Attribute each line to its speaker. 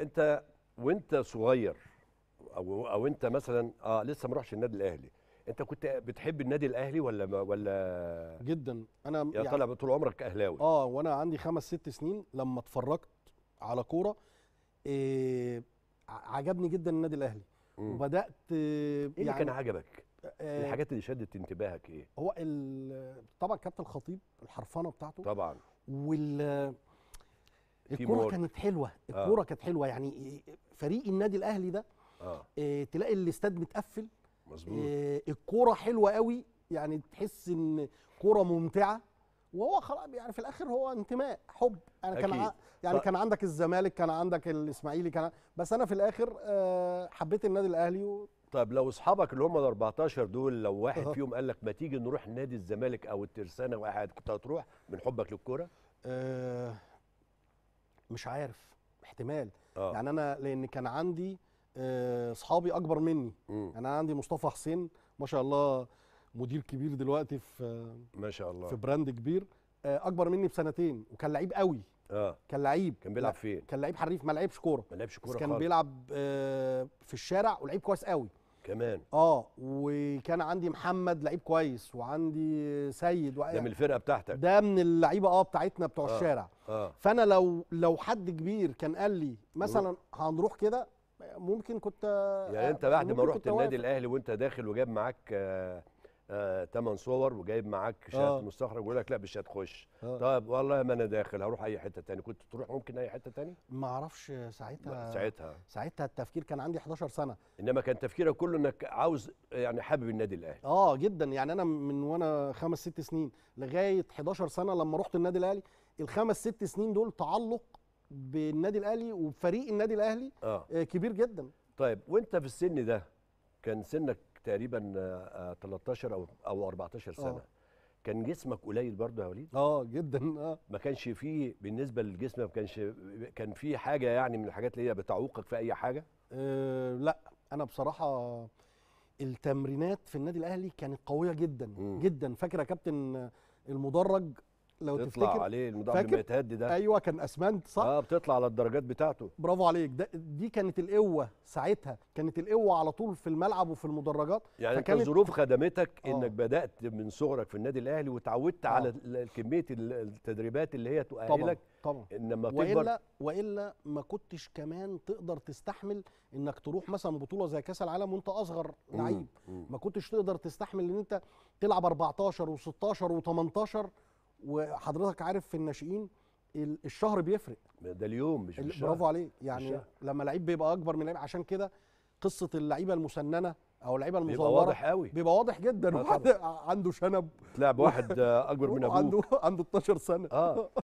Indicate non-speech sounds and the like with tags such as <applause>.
Speaker 1: انت وانت صغير او او انت مثلا اه لسه ما روحش النادي الاهلي انت كنت بتحب النادي الاهلي ولا ولا جدا انا يا يعني طالع طول عمرك اهلاوي
Speaker 2: اه وانا عندي خمس ست سنين لما اتفرجت على كوره إيه عجبني جدا النادي الاهلي مم. وبدات آه، ايه يعني اللي كان يعني،
Speaker 1: عجبك؟ آه، آه، الحاجات اللي شدت انتباهك ايه؟
Speaker 2: هو طبعا كابتن الخطيب الحرفنه بتاعته طبعا وال
Speaker 1: الكوره كانت
Speaker 2: حلوه آه. الكوره آه. كانت حلوه يعني فريق النادي الاهلي ده آه. إيه تلاقي الاستاد متقفل مظبوط آه، الكوره حلوه قوي يعني تحس ان كوره ممتعه وهو خلاص يعني في الاخر هو انتماء حب انا أكيد. كان ع... يعني ف... كان عندك الزمالك كان عندك الاسماعيلي كان بس انا في الاخر آه حبيت النادي الاهلي و...
Speaker 1: طيب لو اصحابك اللي هم ال 14 دول لو واحد أه. فيهم قال لك ما تيجي نروح نادي الزمالك او الترسانه واحد كنت هتروح من حبك للكوره؟
Speaker 2: آه مش عارف احتمال آه. يعني انا لان كان عندي اصحابي آه، اكبر مني مم. يعني انا عندي مصطفى حسين ما شاء الله مدير كبير دلوقتي في
Speaker 1: ما شاء الله في براند
Speaker 2: كبير آه، اكبر مني بسنتين وكان لعيب قوي اه كان لعيب كان بيلعب فين كان لعيب حريف ما لعبش كوره
Speaker 1: ما لعبش كوره كان خالص. بيلعب
Speaker 2: آه، في الشارع ولعيب كويس قوي كمان اه وكان عندي محمد لعيب كويس وعندي سيد ده من
Speaker 1: الفرقه بتاعتك
Speaker 2: ده من اللعيبه اه بتاعتنا بتوع آه. الشارع آه. فانا لو لو حد كبير كان قال لي مثلا هنروح كده ممكن كنت يعني انت بعد ما رحت النادي
Speaker 1: الاهلي وانت داخل وجاب معاك آه، آه تمن صور وجايب معاك شهاده آه. مستخرج ويقول لك لا مش هتخش آه. طيب والله ما انا داخل هروح اي حته تاني كنت تروح ممكن اي حته تاني
Speaker 2: ما اعرفش ساعتها ساعتها ساعتها التفكير كان عندي 11 سنه
Speaker 1: انما كان تفكيرك كله انك عاوز يعني حابب النادي الاهلي
Speaker 2: اه جدا يعني انا من وانا خمس ست سنين لغايه 11 سنه لما رحت النادي الاهلي الخمس ست سنين دول تعلق بالنادي الاهلي وبفريق النادي الاهلي
Speaker 1: آه. آه. كبير جدا طيب وانت في السن ده كان سنك تقريبا 13 آه، او او 14 آه. سنه أوه. كان جسمك قليل برضه يا وليد اه جدا اه ما كانش فيه بالنسبه للجسم ما كانش كان في حاجه يعني من الحاجات اللي هي بتعوقك في اي حاجه
Speaker 2: آه لا انا بصراحه التمرينات في النادي الاهلي كانت قويه جدا م. جدا فاكر يا كابتن المدرج لو تفتكر عليه المدافع اللي
Speaker 1: بيتهدي ده ايوه كان اسمنت صح اه بتطلع على الدرجات بتاعته
Speaker 2: برافو عليك ده دي كانت القوه ساعتها كانت القوه على طول في الملعب وفي المدرجات يعني كانت الظروف
Speaker 1: خدمتك آه. انك بدات من صغرك في النادي الاهلي وتعودت آه. على كميه التدريبات اللي هي تؤهلك طبعا انما والا
Speaker 2: والا ما كنتش كمان تقدر تستحمل انك تروح مثلا بطوله زي كاس العالم وانت اصغر لعيب ما كنتش تقدر تستحمل ان انت تلعب 14 و16 و18 وحضرتك عارف في الناشئين الشهر بيفرق
Speaker 1: ده اليوم مش الشهر برافو عليك
Speaker 2: يعني الشهر. لما لعيب بيبقى اكبر من لعيب عشان كده قصه اللعيبه المسننه او اللعيبه المزوره بيبقى واضح قوي بيبقى واضح جدا واحد آه، <laughs> عنده شنب تلعب واحد آه، اكبر من ابوه عنده عنده 12 سنه اه